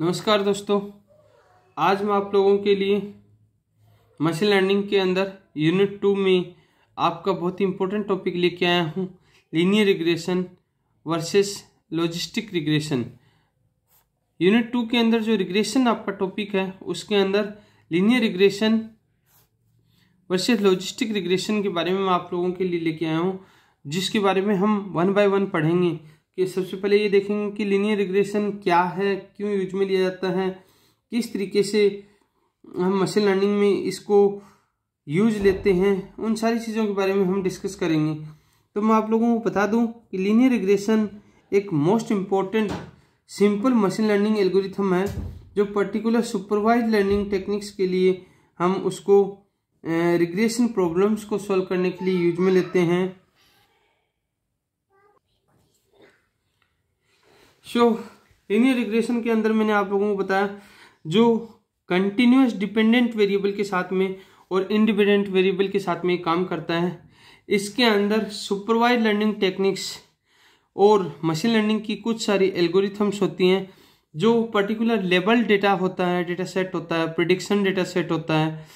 नमस्कार दोस्तों आज मैं आप लोगों के लिए मशीन लर्निंग के अंदर यूनिट टू में आपका बहुत ही इम्पोर्टेंट टॉपिक लेके आया हूँ linear regression versus logistic regression unit two के अंदर जो रिग्रेशन आपका टॉपिक है उसके अंदर linear regression versus logistic regression के बारे में मैं आप लोगों के लिए लेके आया हूँ जिसके बारे में हम वन बाय वन पढ़ेंगे कि सबसे पहले ये देखेंगे कि लीनियर रिग्रेशन क्या है क्यों यूज में लिया जाता है किस तरीके से हम मशीन लर्निंग में इसको यूज लेते हैं उन सारी चीज़ों के बारे में हम डिस्कस करेंगे तो मैं आप लोगों को बता दूं कि लीनियर रिग्रेशन एक most important simple machine learning algorithm है जो पर्टिकुलर सुपरवाइज लर्निंग टेक्निक्स के लिए हम उसको रिग्रेशन प्रॉब्लम्स को सॉल्व करने के लिए यूज में लेते हैं सो इन रिग्रेशन के अंदर मैंने आप लोगों को बताया जो कंटिन्यूस डिपेंडेंट वेरिएबल के साथ में और इंडिपेंडेंट वेरिएबल के साथ में काम करता है इसके अंदर सुपरवाइज लर्निंग टेक्निक्स और मशीन लर्निंग की कुछ सारी एल्गोरिथम्स होती हैं जो पर्टिकुलर लेबल डेटा होता है डेटा सेट होता है प्रडिक्शन डेटा सेट होता है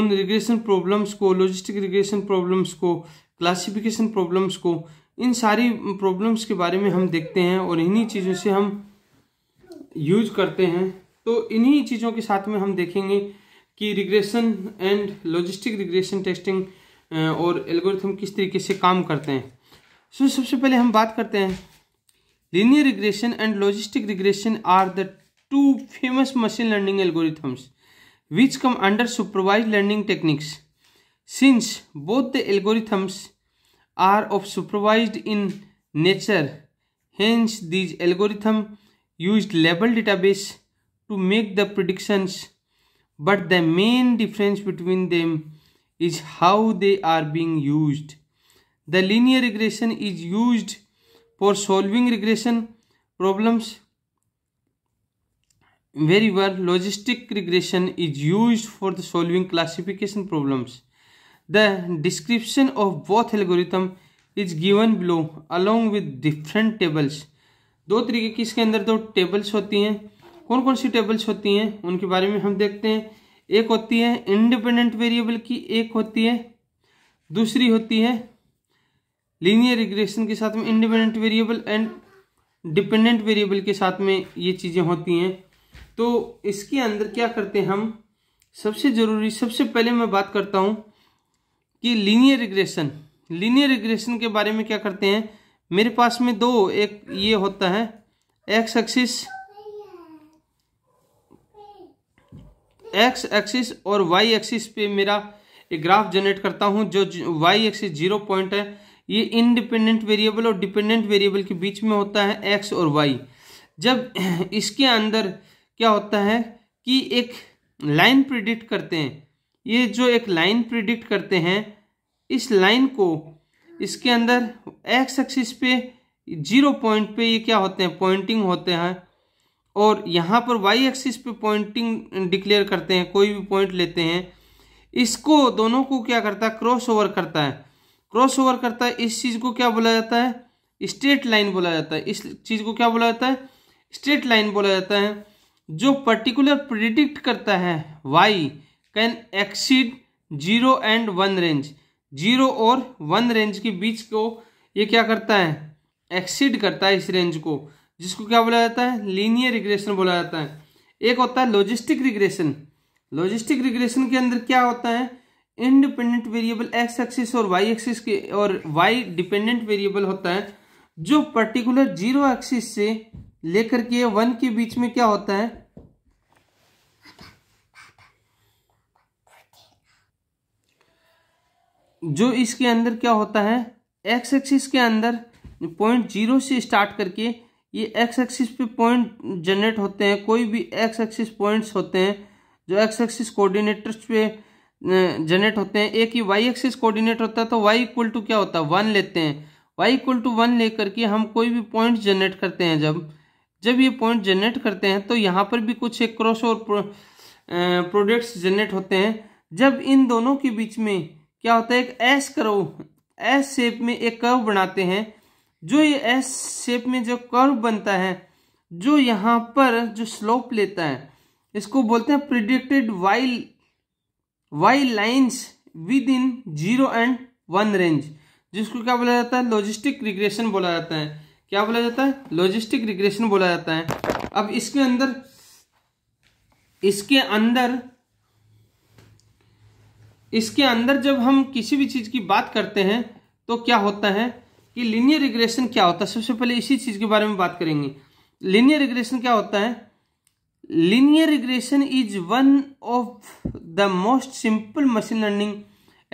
उन रिग्रेशन प्रॉब्लम्स को लॉजिस्टिक रिग्रेशन प्रॉब्लम्स को क्लासिफिकेशन प्रॉब्लम्स को इन सारी प्रॉब्लम्स के बारे में हम देखते हैं और इन्हीं चीज़ों से हम यूज करते हैं तो इन्हीं चीज़ों के साथ में हम देखेंगे कि regression and logistic regression testing और एल्गोरिथम किस तरीके से काम करते हैं सो so, सबसे पहले हम बात करते हैं linear regression and logistic regression are the two famous machine learning algorithms which come under supervise learning techniques since both the algorithms are of supervised in nature. Hence, these algorithm used label database to make the predictions, but the main difference between them is how they are being used. The linear regression is used for solving regression problems very well logistic regression is used for the solving classification problems The description of both algorithm is given below along with different tables. दो तरीके की इसके अंदर दो tables होती हैं कौन कौन सी टेबल्स होती हैं उनके बारे में हम देखते हैं एक होती है इंडिपेंडेंट वेरिएबल की एक होती है दूसरी होती है लीनियर रिग्रेशन के साथ में independent variable and dependent variable के साथ में ये चीज़ें होती हैं तो इसके अंदर क्या करते हैं हम सबसे ज़रूरी सबसे पहले मैं बात करता हूँ कि लीनियर रिग्रेशन लीनियर रिग्रेशन के बारे में क्या करते हैं मेरे पास में दो एक ये होता है एक्स एक्सिस एक्स एक्सिस और वाई एक्सिस पे मेरा एक ग्राफ जनरेट करता हूँ जो वाई एक्सिस जीरो पॉइंट है ये इनडिपेंडेंट वेरिएबल और डिपेंडेंट वेरिएबल के बीच में होता है एक्स और वाई जब इसके अंदर क्या होता है कि एक लाइन प्रिडिक्ट करते हैं ये जो एक लाइन प्रिडिक्ट करते हैं इस लाइन को इसके अंदर एक्स एक्सिस पे जीरो पॉइंट पे ये क्या होते हैं पॉइंटिंग होते हैं और यहाँ पर वाई एक्सिस पे पॉइंटिंग डिक्लेयर करते हैं कोई भी पॉइंट लेते हैं इसको दोनों को क्या करता है क्रॉस ओवर करता है क्रॉस ओवर करता है इस चीज़ को क्या बोला जाता है स्ट्रेट लाइन बोला जाता है इस चीज़ को क्या बोला जाता है स्ट्रेट लाइन बोला जाता है जो पर्टिकुलर प्रिडिक्ट करता है Y can exceed zero and one range zero और वन रेंज के बीच को ये क्या करता है एक्सीड करता है इस रेंज को जिसको क्या बोला जाता है लीनियर रिग्रेशन बोला जाता है एक होता है लॉजिस्टिक रिग्रेशन लॉजिस्टिक रिग्रेशन के अंदर क्या होता है इंडिपेंडेंट वेरिएबल एक्स एक्सिस और वाई एक्सिस के और वाई डिपेंडेंट वेरिएबल होता है जो पर्टिकुलर जीरो एक्सिस से लेकर के वन के बीच में क्या होता है जो इसके अंदर क्या होता है एक्स एक्सिस के अंदर पॉइंट जीरो से स्टार्ट करके ये एक्स एक्सिस पे पॉइंट जनरेट होते हैं कोई भी एक्स एक्सिस पॉइंट्स होते हैं जो एक्स एक्सिस कोऑर्डिनेटर्स पे जनरेट होते हैं एक ही वाई एक्सिस कोऑर्डिनेट होता है तो वाई इक्वल टू क्या होता है वन लेते हैं वाई इक्वल टू वन लेकर के हम कोई भी पॉइंट जनरेट करते हैं जब जब ये पॉइंट जनरेट करते हैं तो यहाँ पर भी कुछ एक क्रॉस और प्रोडक्ट्स जनरेट होते हैं जब इन दोनों के बीच में क्या होता है एक एस करो एस शेप में एक कर्व बनाते हैं जो ये एस शेप में जो कर्व बनता है जो यहाँ पर जो स्लोप लेता है इसको बोलते हैं predicted Y Y lines within zero and one range जिसको क्या बोला जाता है लॉजिस्टिक रिग्रेशन बोला जाता है क्या बोला जाता है लॉजिस्टिक रिग्रेशन बोला जाता है अब इसके अंदर इसके अंदर इसके अंदर जब हम किसी भी चीज़ की बात करते हैं तो क्या होता है कि लीनियर रिग्रेशन क्या होता है सबसे पहले इसी चीज़ के बारे में बात करेंगे लीनियर रिग्रेशन क्या होता है linear regression is one of the most simple machine learning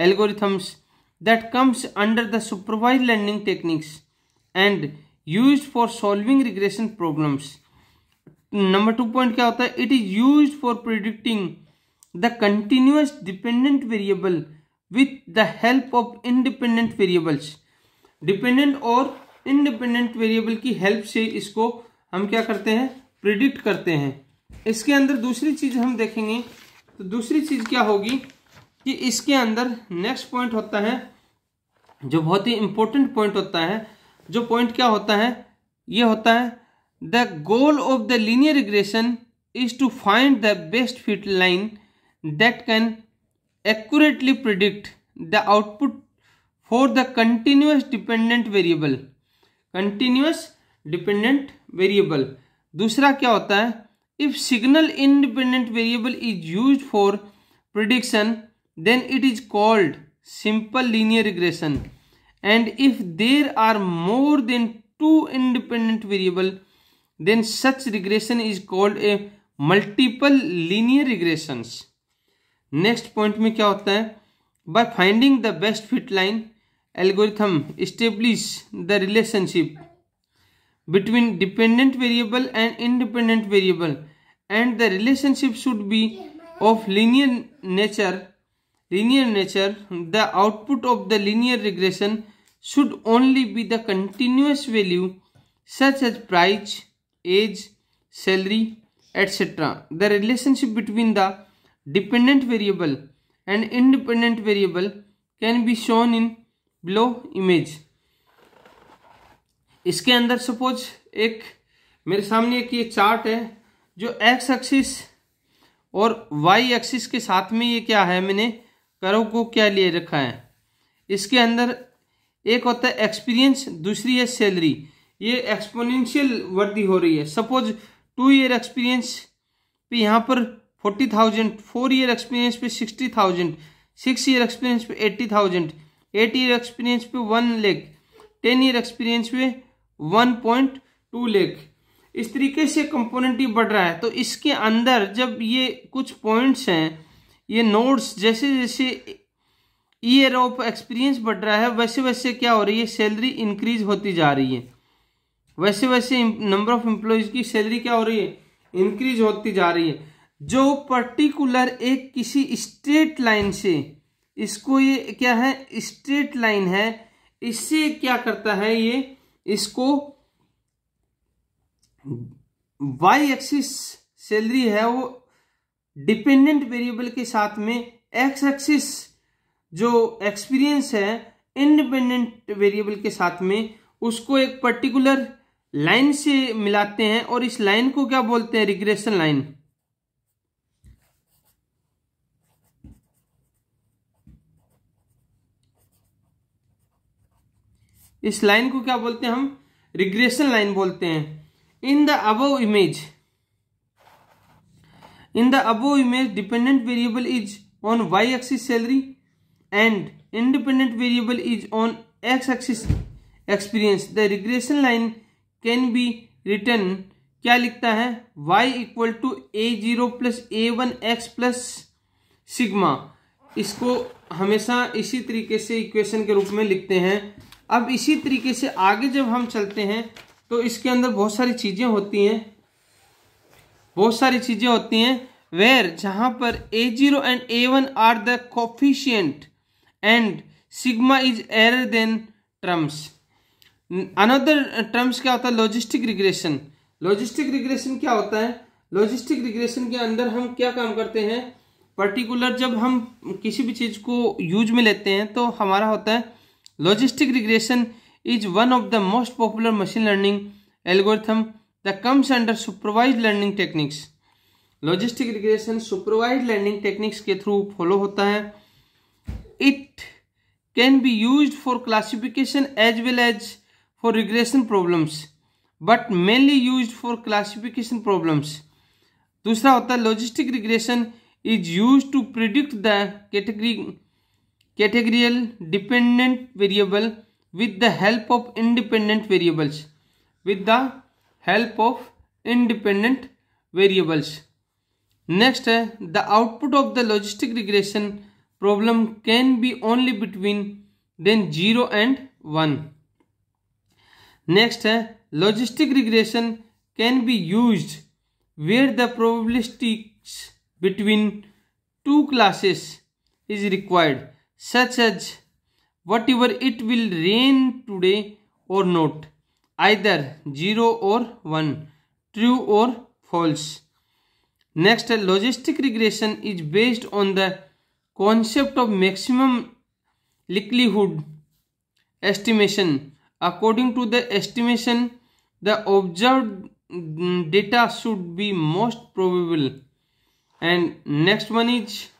algorithms that comes under the supervise learning techniques and use for solving regression problems number two point क्या होता है it is use for predicting the continuous dependent variable with the help of independent variables dependent और independent variable की help से इसको हम क्या करते हैं प्रिडिक्ट करते हैं इसके अंदर दूसरी चीज हम देखेंगे तो दूसरी चीज क्या होगी कि इसके अंदर नेक्स्ट पॉइंट होता है जो बहुत ही इंपॉर्टेंट पॉइंट होता है जो पॉइंट क्या होता है ये होता है the goal of the linear regression is to find the best fit line that can accurately predict the output for the continuous dependent variable continuous dependent variable दूसरा क्या होता है if single independent variable is use for prediction then it is called simple linear regression and if there are more than two independent variable then such regression is called a multiple linear regressions next point में क्या होता है by finding the best fit line algorithm establish the relationship between dependent variable and independent variable and the relationship should be of linear nature linear nature the output of the linear regression should only be the continuous value such as price as salary etcetera the relationship between the dependent variable and independent variable can be shown in below image इसके अंदर suppose एक मेरे सामने एक ये chart है जो X axis और वाई एक्सिस के साथ में ये क्या है मैंने करो को क्या लिए रखा है इसके अंदर एक होता है एक्सपीरियंस दूसरी है सैलरी ये एक्सपोनेंशियल वृद्धि हो रही है सपोज टू ईयर एक्सपीरियंस पे यहाँ पर forty thousand four year experience पे sixty thousand six year experience पे eighty thousand eight year experience पे one lakh ten year experience पे वन पॉइंट टू लेख इस तरीके से कंपोनेंट ही बढ़ रहा है तो इसके अंदर जब ये कुछ पॉइंट्स हैं ये नोट्स जैसे जैसे ईयर ऑफ एक्सपीरियंस बढ़ रहा है वैसे वैसे क्या हो रही है सैलरी इंक्रीज होती जा रही है वैसे वैसे नंबर ऑफ एम्प्लॉयज़ की सैलरी क्या हो रही है इंक्रीज होती जा रही है जो पर्टिकुलर एक किसी स्ट्रेट लाइन से इसको ये क्या है स्ट्रेट लाइन है इससे क्या करता है ये इसको वाई एक्सिस सैलरी है वो डिपेंडेंट वेरिएबल के साथ में एक्स एक्सिस जो एक्सपीरियंस है इंडिपेंडेंट वेरिएबल के साथ में उसको एक पर्टिकुलर लाइन से मिलाते हैं और इस लाइन को क्या बोलते हैं रिग्रेशन लाइन इस लाइन को क्या बोलते हैं हम रिग्रेशन लाइन बोलते हैं in the above image in the above image dependent variable is on Y axis salary and independent variable is on X axis experience the regression line can be written क्या लिखता है y equal to A zero plus A one X plus sigma इसको हमेशा इसी तरीके से equation के रूप में लिखते हैं अब इसी तरीके से आगे जब हम चलते हैं तो इसके अंदर बहुत सारी चीज़ें होती हैं बहुत सारी चीज़ें होती हैं वेयर जहाँ पर A zero and A one are the coefficient and sigma is error then terms another terms क्या होता है लॉजिस्टिक रिग्रेशन लॉजिस्टिक रिग्रेशन क्या होता है लॉजिस्टिक रिग्रेशन के अंदर हम क्या काम करते हैं पर्टिकुलर जब हम किसी भी चीज़ को यूज में लेते हैं तो हमारा होता है logistic regression is one of the most popular machine learning algorithm the comes under supervise learning techniques logistic regression supervise learning techniques के थ्रू फॉलो होता है it can be use for classification as well as for regression problems but mainly use for classification problems दूसरा होता है logistic regression is use to predict the category categorical dependent variable with the help of independent variables with the help of independent variables next uh, the output of the logistic regression problem can be only between then 0 and 1 next uh, logistic regression can be used where the probabilities between two classes is required such as whatever it will rain today or not, either 0 or 1, true or false. Next, logistic regression is based on the concept of maximum likelihood estimation. According to the estimation, the observed data should be most probable. And next one is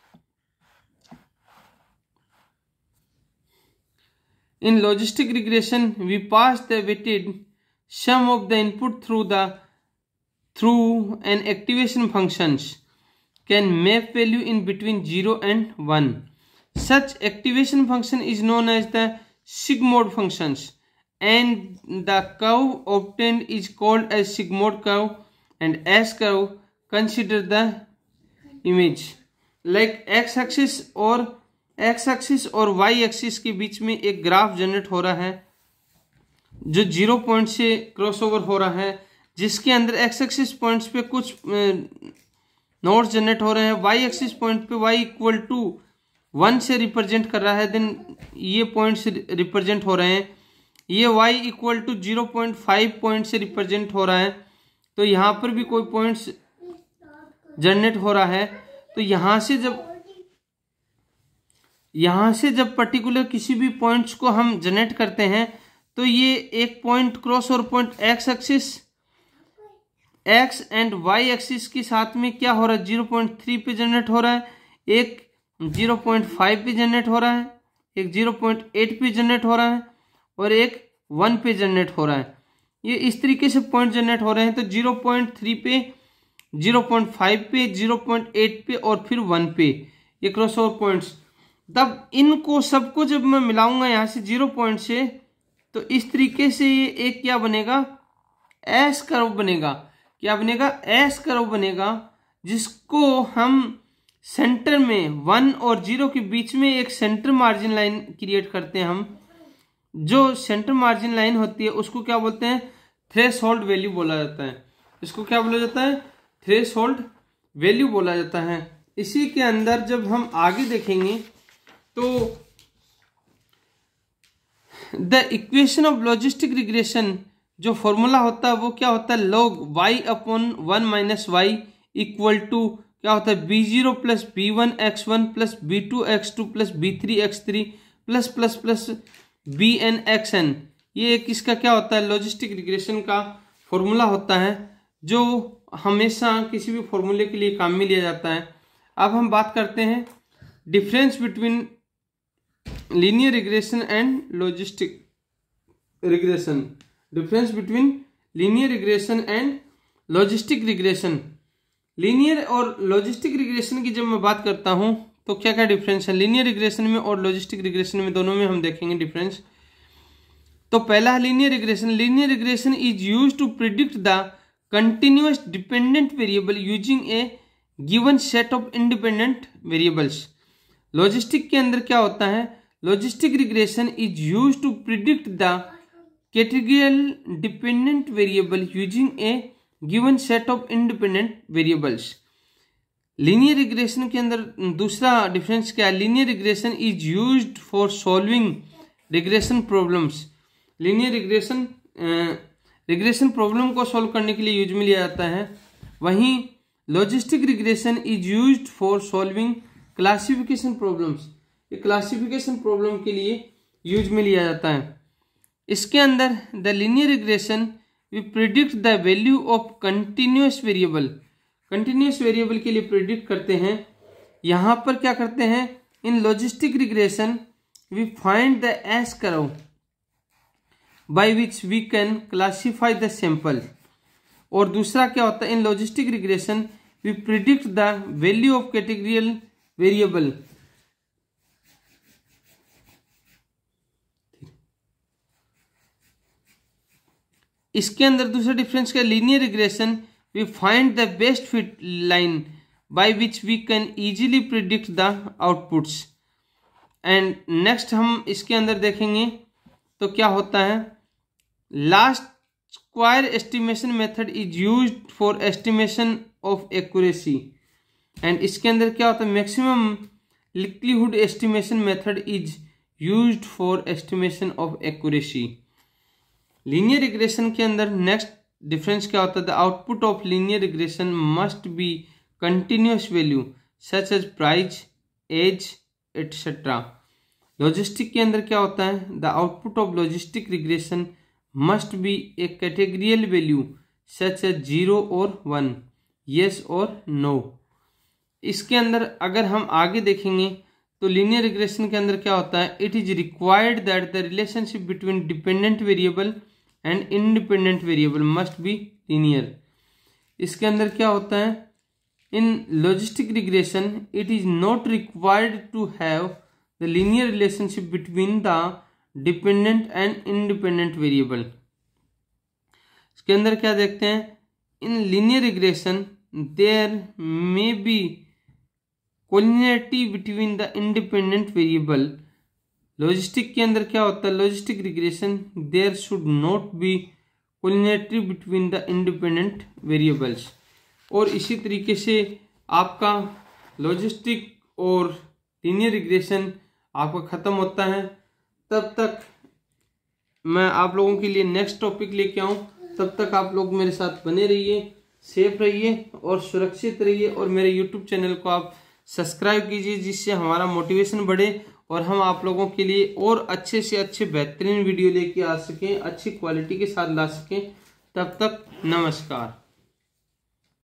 In logistic regression, we pass the weighted sum of the input through the through an activation functions can map value in between 0 and 1. Such activation function is known as the sigmoid functions and the curve obtained is called as sigmoid curve and S curve consider the image like x axis or X axis और Y axis के बीच में एक graph generate हो रहा है जो zero point से क्रॉसओवर हो रहा है जिसके अंदर एक्स एक्सिस पॉइंट्स पे कुछ नोट जनरेट हो रहे हैं वाई एक्सिस पॉइंट पे वाई इक्वल टू वन से रिप्रेजेंट कर रहा है देन ये पॉइंट्स रिप्रेजेंट हो रहे हैं ये Y equal to zero point five point से रिप्रेजेंट हो रहा है तो यहाँ पर भी कोई पॉइंट्स जनरेट हो रहा है तो यहाँ से जब यहाँ से जब पर्टिकुलर किसी भी पॉइंट्स को हम जनरेट करते हैं तो ये एक पॉइंट क्रॉस और point X axis X and Y axis के साथ में क्या हो रहा है जीरो पॉइंट थ्री पे जनरेट हो रहा है एक जीरो पॉइंट फाइव पे जनरेट हो रहा है एक जीरो पॉइंट एट पे जनरेट हो रहा है और एक वन पे जनरेट हो रहा है ये इस तरीके से पॉइंट जनरेट हो रहे हैं तो जीरो पॉइंट थ्री पे जीरो पॉइंट फाइव पे जीरो पॉइंट एट पे और फिर वन पे ये क्रॉस ओवर पॉइंट्स तब इनको सबको जब मैं मिलाऊंगा यहाँ से जीरो पॉइंट से तो इस तरीके से ये एक क्या बनेगा एस कर्व बनेगा क्या बनेगा एस कर्व बनेगा जिसको हम सेंटर में वन और जीरो के बीच में एक सेंटर मार्जिन लाइन क्रिएट करते हैं हम जो सेंटर मार्जिन लाइन होती है उसको क्या बोलते हैं थ्रेश होल्ड वैल्यू बोला जाता है इसको क्या बोला जाता है थ्रेश होल्ड वैल्यू बोला जाता है इसी के अंदर जब हम आगे देखेंगे तो the equation of logistic regression जो फॉर्मूला होता है वो क्या होता है log Y upon one minus Y equal to क्या होता है B zero plus B one X one plus B two X two plus B three X three plus plus plus B N X N ये एक इसका क्या होता है logistic regression का फॉर्मूला होता है जो हमेशा किसी भी फॉर्मूले के लिए काम में लिया जाता है अब हम बात करते हैं difference between linear regression and logistic regression difference between linear regression and logistic regression linear और लॉजिस्टिक रिग्रेशन की जब मैं बात करता हूँ तो क्या क्या डिफरेंस है लीनियर रिग्रेशन में और लॉजिस्टिक रिग्रेशन में दोनों में हम देखेंगे डिफरेंस तो पहला है linear regression linear regression is use to predict the continuous dependent variable using a given set of independent variables logistic के अंदर क्या होता है logistic regression is use to predict the categorical dependent variable using a given set of independent variables linear regression के अंदर दूसरा difference क्या है linear regression is use for solving regression problems linear regression regression problem को solve करने के लिए use में लिया जाता है वहीं logistic regression is use for solving classification problems ये क्लासिफिकेशन प्रॉब्लम के लिए यूज में लिया जाता है इसके अंदर the linear regression we predict the value of continuous variable continuous variable के लिए प्रिडिक्ट करते हैं यहाँ पर क्या करते हैं in logistic regression we find the S curve by which we can classify the sample और दूसरा क्या होता है in logistic regression we predict the value of categorical variable इसके अंदर दूसरा डिफरेंस का linear regression we find the best fit line by which we can easily predict the outputs and next हम इसके अंदर देखेंगे तो क्या होता है least square estimation method is used for estimation of accuracy and इसके अंदर क्या होता है maximum likelihood estimation method is use for estimation of accuracy linear regression के अंदर नेक्स्ट डिफरेंस क्या होता है the output of linear regression must be continuous value such as price as etcetera logistic के अंदर क्या होता है the output of logistic regression must be a categorical value such as zero और वन यस और नो इसके अंदर अगर हम आगे देखेंगे तो लीनियर रिग्रेशन के अंदर क्या होता है it is required that the relationship between dependent variable and independent variable must be linear इसके अंदर क्या होता है in logistic regression it is not required to have the linear relationship between the dependent and independent variable इसके अंदर क्या देखते हैं in linear regression there may be collinearity between the independent variable logistic के अंदर क्या होता है logistic regression there should not B collinearity between the independent variables और इसी तरीके से आपका लॉजिस्टिक और लीनियर रिग्रेशन आपका ख़त्म होता है तब तक मैं आप लोगों के लिए नेक्स्ट टॉपिक लेके आऊँ तब तक आप लोग मेरे साथ बने रहिए सेफ रहिए और सुरक्षित रहिए और मेरे यूट्यूब चैनल को आप सब्सक्राइब कीजिए जिससे हमारा मोटिवेशन बढ़े और हम आप लोगों के लिए और अच्छे से अच्छे बेहतरीन वीडियो लेके आ सकें अच्छी क्वालिटी के साथ ला सकें तब तक नमस्कार